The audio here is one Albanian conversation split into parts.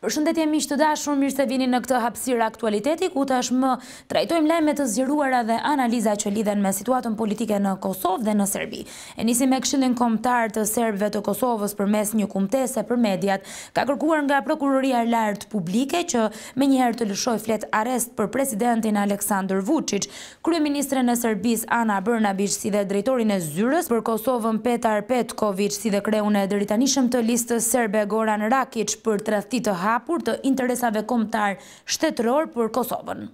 Përshëndetje miqë të dashur, mirë se vini në këtë hapsirë aktualiteti, ku të është më trajtojmë lejme të zgjeruara dhe analiza që lidhen me situatën politike në Kosovë dhe në Serbi. E nisi me këshillin komptar të Serbëve të Kosovës për mes një kumtese për mediat, ka kërkuar nga prokuroria lartë publike që me njëherë të lëshoj flet arest për presidentin Aleksandr Vucic, ministre në Serbis Ana Bërnabish si dhe drejtorin e zyrës për Kosovën Petar Petkovic si dhe kreune dëritanishëm të Serbe Goran për të hapur të interesave kombëtar shtetëror për Kosovën.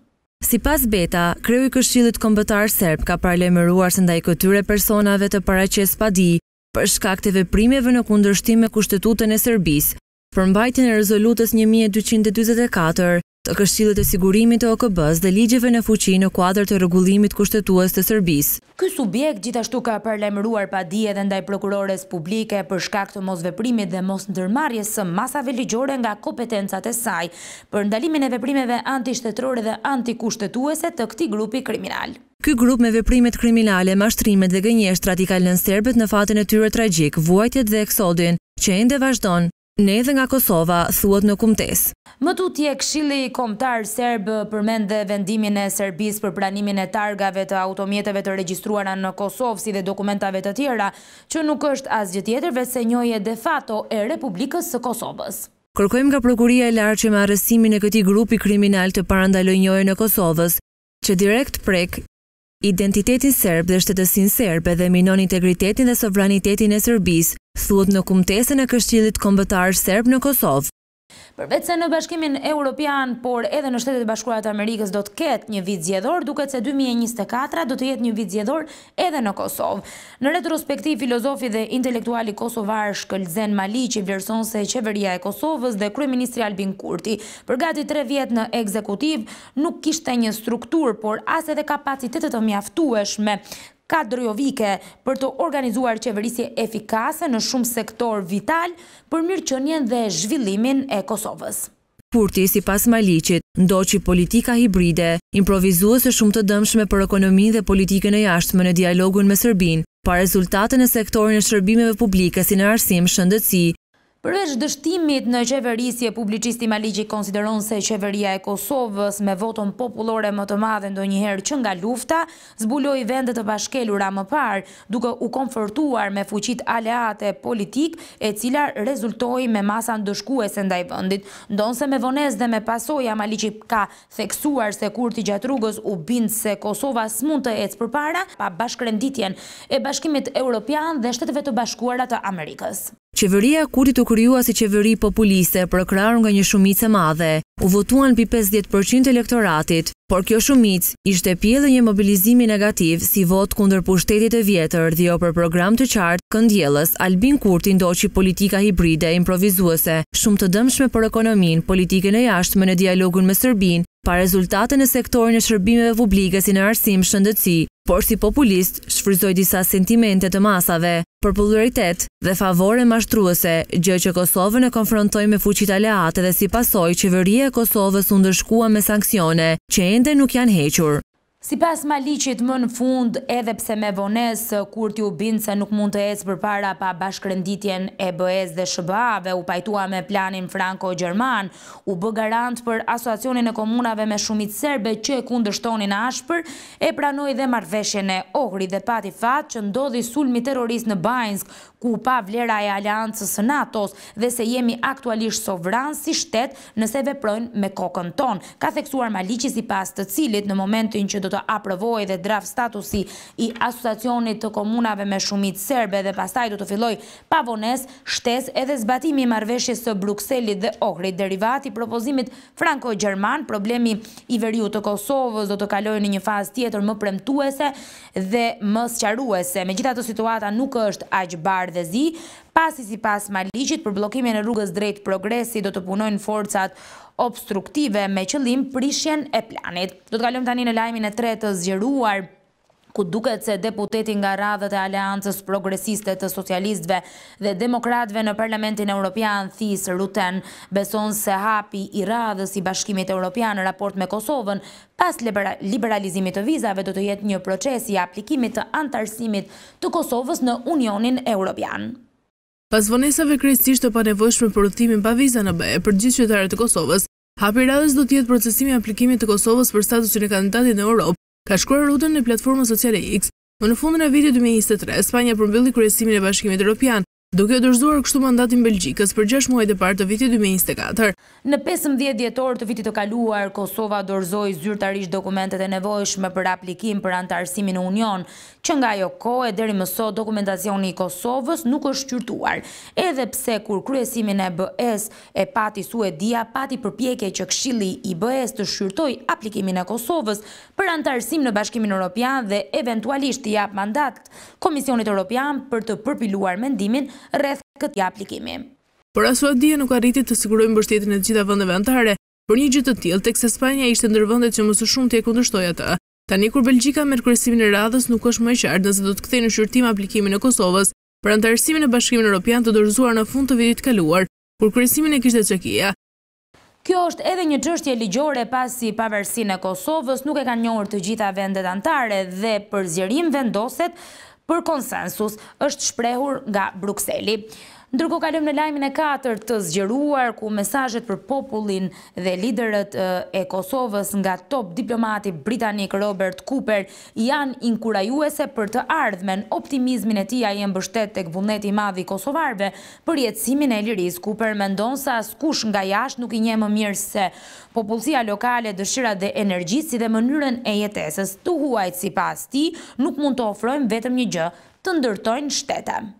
Si pas beta, kreu i këshqillit kombëtar serb ka parlemëruar së ndaj këtyre personave të paraqes padi për shkakteve primeve në kundërshtime kushtetutën e Serbis, për mbajtjen e rezolutës 1224 të kështilët e sigurimit të OKB-s dhe ligjeve në fuqi në kuadrë të regullimit kushtetues të Sërbis. Ky subjekt gjithashtu ka përlemruar pa di edhe ndaj prokurores publike për shkak të mos veprimit dhe mos ndërmarje së masave ligjore nga kompetencat e saj për ndalimin e veprimeve antishtetrore dhe antikushtetuese të këti grupi kriminal. Ky grup me veprimet kriminale, mashtrimet dhe gënjeshtrat i kalën në Serbet në fatën e tyre tragjik, vuajtjet dhe eksodin, që ende vazhdon ne edhe nga Kosova, thuot në kumtes. Më tutje, kshili komtar serbë dhe vendimin e Serbis për pranimin e targave të automjetëve të registruara në Kosovë si dhe dokumentave të tjera, që nuk është asgjë tjetër vese njoje de fato e Republikës së Kosovës. Kërkojmë nga prokuria e larë që me arësimin e këti grupi kriminal të parandaloj njoje në Kosovës, që direkt prek identitetin serb dhe shtetësin serbe dhe minon integritetin dhe sovranitetin e sërbis, thuot në kumtese në kështjilit kombëtarës serb në Kosovë. Përvec se në bashkimin e Europian, por edhe në shtetet e bashkuarat e Amerikës do të ketë një vit zjedhor, duke se 2024 do të jetë një vit zjedhor edhe në Kosovë. Në retrospekti, filozofi dhe intelektuali kosovar shkëllzen Mali që i vlerëson se qeveria e Kosovës dhe Krye Ministri Albin Kurti. Për gati tre vjetë në ekzekutiv, nuk kishte një struktur, por as edhe kapacitetet të mjaftueshme, kadrojovike për të organizuar qeverisje efikase në shumë sektor vital për mirëqënjen dhe zhvillimin e Kosovës. Kurti si pas Malicit, ndo që politika hibride, improvizuës e shumë të dëmshme për ekonomin dhe politikën e jashtëme në dialogun me Sërbin, pa rezultate në sektorin e shërbimeve publike si në arsim, shëndëci, Përveç dështimit në qeverisje, publicisti Maligi konsideron se qeveria e Kosovës me voton populore më të madhe ndo njëherë që nga lufta, zbuloj vendet të bashkelura më parë, duke u konfortuar me fuqit aleate politik e cila rezultoj me masan dëshkuese ndaj vëndit. Ndonë se me vones dhe me pasoja, Maligi ka theksuar se kur t'i gjatë rrugës u bindë se Kosova s'mun të ecë për para, pa bashkërenditjen e bashkimit europian dhe shtetëve të bashkuarat të Amerikës. Qeveria kuri të kryua si qeveri populiste për nga një e madhe, u votuan pi 50% elektoratit, por kjo shumicë ishte pjellë një mobilizimi negativ si vot kunder pushtetit e vjetër dhjo për program të qartë këndjeles Albin Kurti ndoqi politika hibride e improvizuese, shumë të dëmshme për ekonomin, politikën e jashtëme në dialogun me Sërbin, pa rezultate në sektorin e shërbimeve publike si në arsim shëndëci, por si populist shfryzoj disa sentimente të masave, për pulluritet dhe favore mashtruese, gjë që Kosovën e konfrontoj me fuqit aleate dhe si pasoj qeveria Kosovës undërshkua me sankcione, që ende nuk janë hequr. Si pas maliqit më në fund, edhe pse me vones, kur t'ju bindë se nuk mund të ecë për para pa bashkërënditjen e bëhez dhe shëbave, u pajtua me planin Franco-Gjerman, u bë garant për asoacionin e komunave me shumit serbe që e kundështonin ashpër, e pranoj dhe marveshjen e ohri dhe pati fat që ndodhi sulmi terrorist në Bajnsk, ku pa vlera e aliancës në Natos dhe se jemi aktualisht sovran si shtet nëse veprojnë me kokën ton, ka theksuar maliqit si pas të cilit në momentin që do të aprovoj dhe draft statusi i asociacionit të komunave me shumit serbe dhe pastaj du të filloj pavones, shtes edhe zbatimi marveshjes të Bruxellit dhe Ohrit. Derivati propozimit Franco-German, problemi i veriu të Kosovës do të kaloj në një faz tjetër më premtuese dhe më sëqaruese. Me gjitha të situata nuk është aqbar dhe zi, pasi si pas maliqit për blokime në rrugës drejt progresi do të punojnë forcat obstruktive me qëllim prishjen e planit. Do të kalëm tani në lajmin e tretë zgjeruar ku duket se deputetin nga radhët e aleancës progresiste të socialistve dhe demokratve në Parlamentin Europian, Thys Ruten, beson se hapi i radhës i bashkimit Europian në raport me Kosovën, pas liberalizimit të vizave do të jetë një procesi aplikimit të antarësimit të Kosovës në Unionin Europian. Pas vonesave krejtësisht të panevojshme për rëthimin pa viza në BE për gjithë qytetarët e Kosovës, hapi radhës do tjetë procesimi aplikimit të Kosovës për statusin e kandidatit në Europë, ka shkruar rrutën në platformën sociale X, më në fundën e vitit 2023, Spanja përmbylli kryesimin e bashkimit e Europian, duke dërzuar kështu mandatin Belgjikës për 6 muajt e partë të vitit 2024. Në 15 djetor të vitit të kaluar, Kosova dërzoj zyrtarish dokumentet e nevojshme për aplikim për antarësimin e union, që nga jo kohë e deri mëso dokumentacioni i Kosovës nuk është qyrtuar, edhe pse kur kryesimin e BES e pati Suedia, pati përpjekje që kshili i BES të shqyrtoj aplikimin e Kosovës për antarësim në bashkimin Europian dhe eventualisht të japë mandat Komisionit Europian për të përpiluar mendimin rreth këtij aplikimi. Por ashtu dihen nuk arriti të sigurojë mbështetjen e gjitha vendeve anëtare, për një gjë të tillë teksa Spanja ishte ndër vendet që më së shumti e kundësttoi atë. Tani kur Belgjika me kryesimin e radhës nuk është më e qartë nëse do të këthej në shtytim aplikimin e Kosovës për antarësimin e Bashkimin Evropian të dorëzuar në fund të vitit kaluar, kur kryesimin e kishte Çekia. Kjo është edhe një çështje ligjore pasi pavarësia e Kosovës nuk e kanë njohur të gjitha vendet anëtare dhe për zgjerim vendoset për konsensus është shprehur nga Bruxelles. Ndërko kalëm në lajmin e 4 të zgjeruar, ku mesajet për popullin dhe liderët e Kosovës nga top diplomati britanik Robert Cooper janë inkurajuese për të ardhmen optimizmin e tia i mbështet të këvullneti madhi Kosovarve për jetësimin e liris. Cooper mendon sa skush nga jash nuk i nje më mirë se popullësia lokale dëshira dhe si dhe mënyrën e jetesës të huajt si pas ti nuk mund të ofrojmë vetëm një gjë të ndërtojnë shtetëm.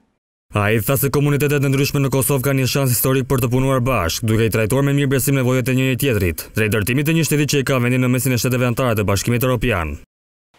A i tha se komunitetet në ndryshme në Kosovë ka një shans historik për të punuar bashk, duke i trajtuar me mirë besim nevojët e njëri tjetrit, drejt dërtimit e një shtetit që i ka vendin në mesin e shteteve antare të bashkimit Europian.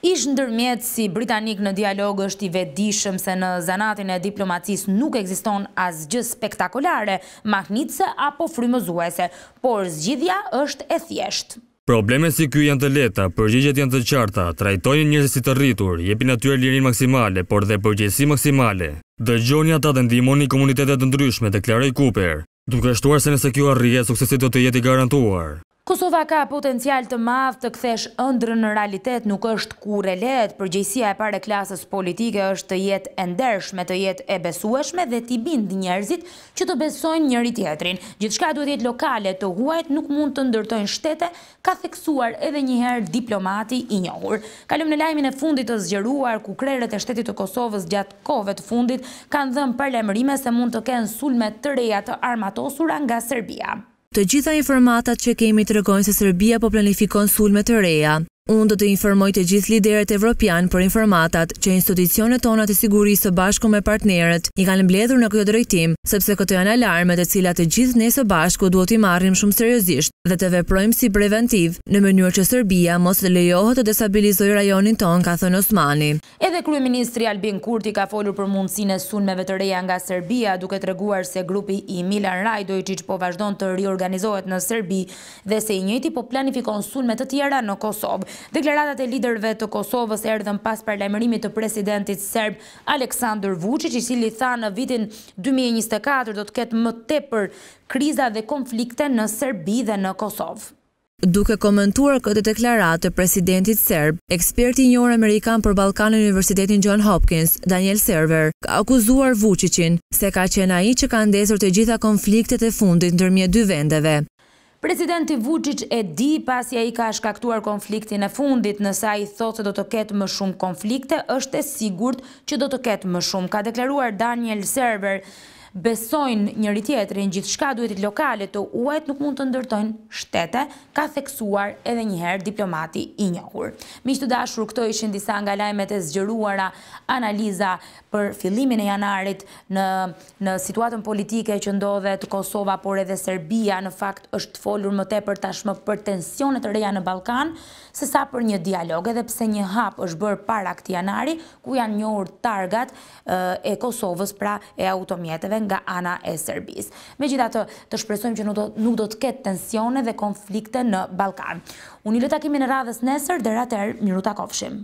Ish dërmjet si britanik në dialog është i vedishëm se në zanatin e diplomacis nuk eksiston as gjë spektakolare, mahnitse apo frymëzuese, por zgjidhja është e thjeshtë. Problemet si kjo janë të leta, përgjigjet janë të qarta, trajtojnë njërës si të rritur, jepin atyre lirin maksimale, por dhe përgjigjësi maksimale. Dhe gjonja ta dhe ndimon një komunitetet ndryshme, deklaroi Cooper, duke shtuar se nëse kjo arrije, suksesi do të jeti garantuar. Kosova ka potencial të madhë të kthesh ëndrë në realitet nuk është kur e letë, përgjëjësia e pare klasës politike është të jetë endershme, të jetë e besueshme dhe t'i bindë njerëzit që të besojnë njëri tjetrin. Gjithë shka duhet jetë lokale të huajt nuk mund të ndërtojnë shtete, ka theksuar edhe njëherë diplomati i njohur. Kalëm në lajmin e fundit të zgjeruar ku krerët e shtetit të Kosovës gjatë kove të fundit, kanë dhëmë parlemërime se mund të kenë sulme të reja të armatosura nga Serbia. Të gjitha informatat që kemi të regojnë se Serbia po planifikon sulme të reja. Unë do të informoj të gjithë lideret evropian për informatat që institucionet tona të sigurisë të bashku me partneret i kanë mbledhur në këtë drejtim, sepse këtë janë alarme të cilat të gjithë ne së bashku duhet i marrim shumë seriosisht dhe të veprojmë si preventiv në mënyrë që Serbia mos të lejohë të desabilizoj rajonin ton, ka thënë Osmani. Edhe Kryeministri Albin Kurti ka folur për mundësine sunmeve të reja nga Serbia, duke të reguar se grupi i Milan Rajdoj që që po vazhdon të riorganizohet në Serbi dhe se i njëti po planifikon sunme të tjera në Kosovë. Deklaratat e liderve të Kosovës erdhën pas parlajmërimit të presidentit Serb Aleksandr Vucic, i sili tha në vitin 2024 do të ketë më tepër kriza dhe konflikte në Serbi dhe në Kosovë. Duke komentuar këtë deklaratë të presidentit serb, eksperti njërë Amerikan për Balkan Universitetin John Hopkins, Daniel Server, ka akuzuar Vucicin se ka qena i që ka ndesur të gjitha konfliktet e fundit në dy vendeve. Presidenti Vucic e di pasja i ka shkaktuar konfliktin e fundit nësa i thot se do të ketë më shumë konflikte, është e sigurt që do të ketë më shumë, ka deklaruar Daniel Server besojnë njëri në gjithë shka duhet i të uajt nuk mund të ndërtojnë shtete, ka theksuar edhe njëherë diplomati i njohur. Mishtu dashur, këto ishin disa nga lajmet e zgjëruara analiza për fillimin e janarit në situatën politike që ndodhet Kosova, por edhe Serbia në fakt është folur më te për tashmë për tensionet reja në Balkan, se sa për një dialog, edhe pse një hap është bërë para këti janari, ku janë njohur targat e Kosovës pra e automjeteve nga ana e Serbis. Me gjitha të, të shpresojmë që nuk do të ketë tensione dhe konflikte në Balkan. Unilë të kemi në radhës nesër, dhe rater, miru të kofshim.